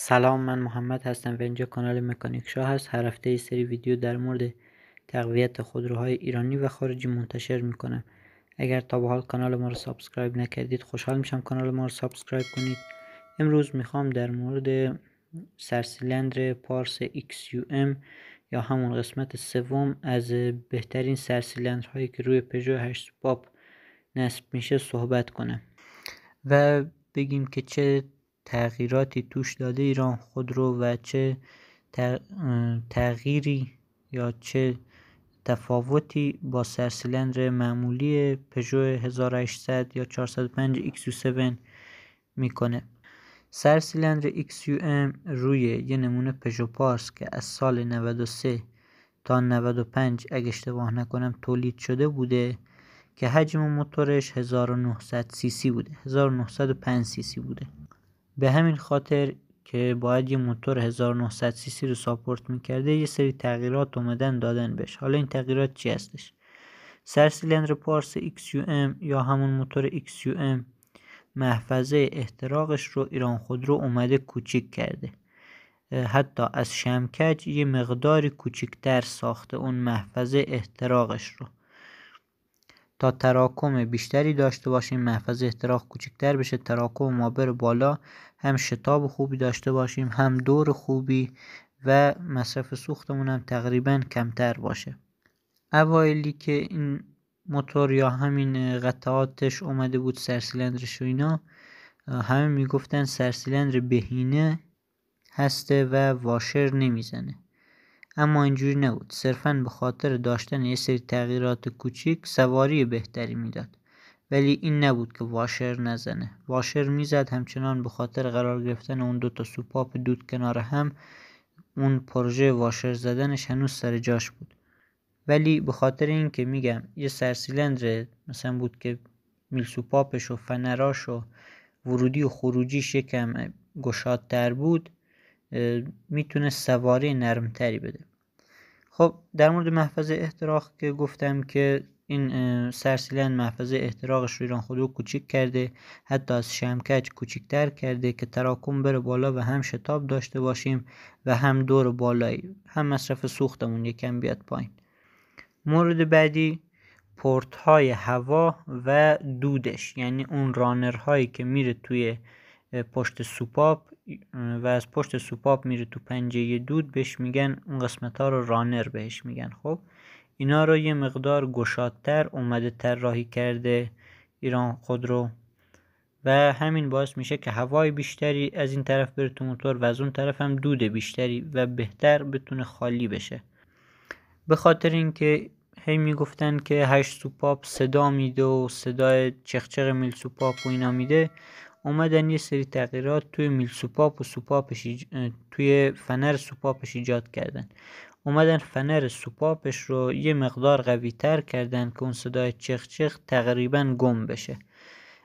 سلام من محمد هستم و اینجا کانال مکانیک شاه هست هر هفته سری ویدیو در مورد تقویت خودروهای ایرانی و خارجی منتشر میکنم اگر تا به حال کانال ما رو سابسکرایب نکردید خوشحال میشم کانال ما رو سابسکرایب کنید امروز میخوام در مورد سرسیلندر پارس XUM یا همون قسمت سوم از بهترین هایی که روی پژو هشت باب نصب میشه صحبت کنم و بگیم که چه تغییراتی توش داده ایران خود رو و چه تغییری یا چه تفاوتی با سرسیلندر معمولی پژو 1800 یا 405 XU7 میکنه سرسیلندر XUM روی یه نمونه پژو پارس که از سال 93 تا 95 اگه اشتباه نکنم تولید شده بوده که حجم موتورش 1900 سی سی بوده 1905 سی سی بوده به همین خاطر که باید یه موتور 1900 سی سی رو ساپورت میکرده یه سری تغییرات اومدن دادن بهش حالا این تغییرات چی هستش سر سیلندر پارس XUM یا همون موتور XUM محفظه احتراقش رو ایران خودرو اومده کوچیک کرده حتی از شمکج یه مقداری کوچکتر ساخته اون محفظه احتراقش رو تا تراکم بیشتری داشته باشیم محفظ احتراق کوچکتر بشه تراکم ما بره بالا هم شتاب خوبی داشته باشیم هم دور خوبی و مصرف سوختمون هم تقریبا کمتر باشه اوایلی که این موتور یا همین قطعاتش اومده بود سرسیلندرش و اینا همه میگفتن سرسیلندر بهینه هسته و واشر نمیزنه اما اینجوری نبود صرفا به خاطر داشتن یه سری تغییرات کوچیک سواری بهتری میداد ولی این نبود که واشر نزنه واشر میزد همچنان به خاطر قرار گرفتن اون دو تا سوپاپ دود کنار هم اون پروژه واشر زدنش هنوز سر جاش بود ولی به خاطر اینکه میگم یه سرسیلندر مثلا بود که میل سوپاپش و فنراش و ورودی و خروجیش یکم گشادتر بود میتونه سواری نرمتری بده خب در مورد محفظه احتراق که گفتم که این سرسیلن محفظه احتراقش رو ایران خودرو کوچیک کرده حتی از شمکچ کوچیکتر کرده که تراکم بره بالا و هم شتاب داشته باشیم و هم دور بالایی هم مصرف سوختمون یکم بیاد پایین مورد بعدی پورت های هوا و دودش یعنی اون رانر هایی که میره توی پشت سوپاپ و از پشت سوپاپ میره تو پنجه دود بهش میگن اون قسمت ها رو رانر بهش میگن خب اینا رو یه مقدار گشادتر اومده طراحی کرده ایران خود رو و همین باعث میشه که هوای بیشتری از این طرف بره تو موتور و از اون طرف هم دود بیشتری و بهتر بتونه خالی بشه به خاطر اینکه هی میگفتن که هشت سوپاپ صدا میده و صدای چخچخ میل سوپاپ و اینا میده اومدن یه سری تغییرات توی میل سوپاپ و سوپاپش توی فنر سوپاپش ایجاد کردن اومدن فنر سوپاپش رو یه مقدار قوی تر کردن که اون صدای چخ چخ تقریبا گم بشه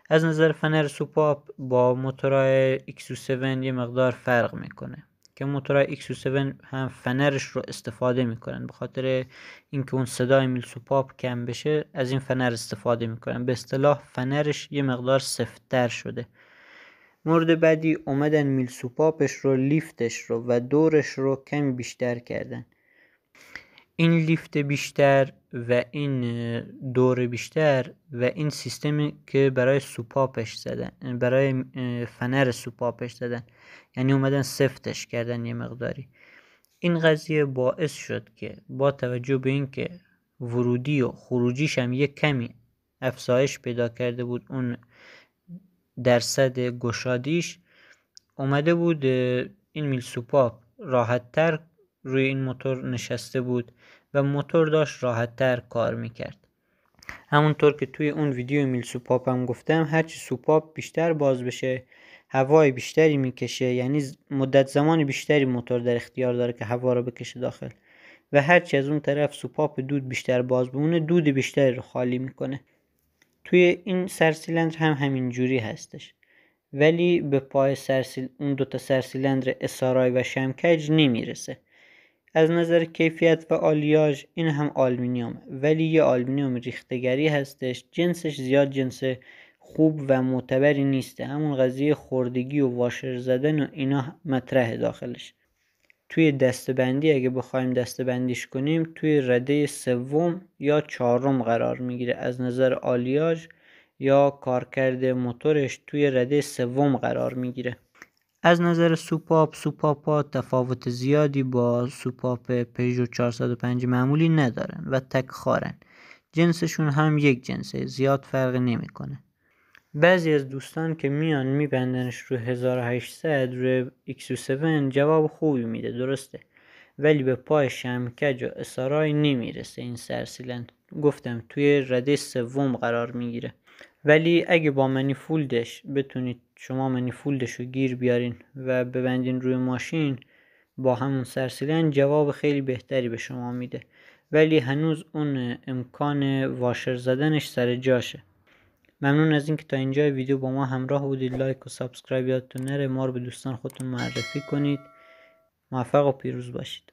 از نظر فنر سوپاپ با موتورای X7 یه مقدار فرق میکنه که موتورهای X7 هم فنرش رو استفاده میکنن به خاطر اینکه اون صدای میل سوپاپ کم بشه از این فنر استفاده میکنن به اصطلاح فنرش یه مقدار سفتتر شده مورد بعدی اومدن سوپاپش رو لیفتش رو و دورش رو کمی بیشتر کردن این لیفت بیشتر و این دور بیشتر و این سیستمی که برای سوپاپش زدن برای فنر سوپاپش زدن یعنی اومدن سفتش کردن یه مقداری این قضیه باعث شد که با توجه به اینکه ورودی و خروجیش هم یه کمی افزایش پیدا کرده بود اون درصد گشادیش اومده بود این میل سوپاپ راحت تر روی این موتور نشسته بود و موتور داشت راحتتر کار میکرد همونطور که توی اون ویدیو میل سوپاپ هم گفتم هرچی سوپاپ بیشتر باز بشه هوای بیشتری میکشه یعنی مدت زمان بیشتری موتور در اختیار داره که هوا رو بکشه داخل و هرچی از اون طرف سوپاپ دود بیشتر باز بمونه دود بیشتری رو خالی میکنه توی این سرسیلندر هم همین جوری هستش ولی به پای سرسیل... اون دوتا سرسیلندر اسارای و شمکج نمیرسه از نظر کیفیت و آلیاژ این هم آلومینیوم ولی یه آلومینیوم ریختگری هستش جنسش زیاد جنس خوب و معتبری نیسته همون قضیه خوردگی و واشر زدن و اینا مطرح داخلش توی دستبندی اگه بخوایم دستبندیش کنیم توی رده سوم یا چهارم قرار میگیره از نظر آلیاژ یا کارکرد موتورش توی رده سوم قرار میگیره از نظر سوپاپ سوپاپا تفاوت زیادی با سوپاپ پژو 405 معمولی ندارن و تک خارن جنسشون هم یک جنسه زیاد فرق نمیکنه بعضی از دوستان که میان میبندنش رو 1800 رو X7 جواب خوبی میده درسته ولی به پای شمکج و اسارای نمیرسه این سرسیلند گفتم توی رده سوم قرار میگیره ولی اگه با منیفولدش بتونید شما منیفولدش رو گیر بیارین و ببندین روی ماشین با همون سرسیلن جواب خیلی بهتری به شما میده ولی هنوز اون امکان واشر زدنش سر جاشه ممنون از اینکه تا اینجا ویدیو با ما همراه بودید لایک و سابسکرایب یادتون نره ما رو به دوستان خودتون معرفی کنید موفق و پیروز باشید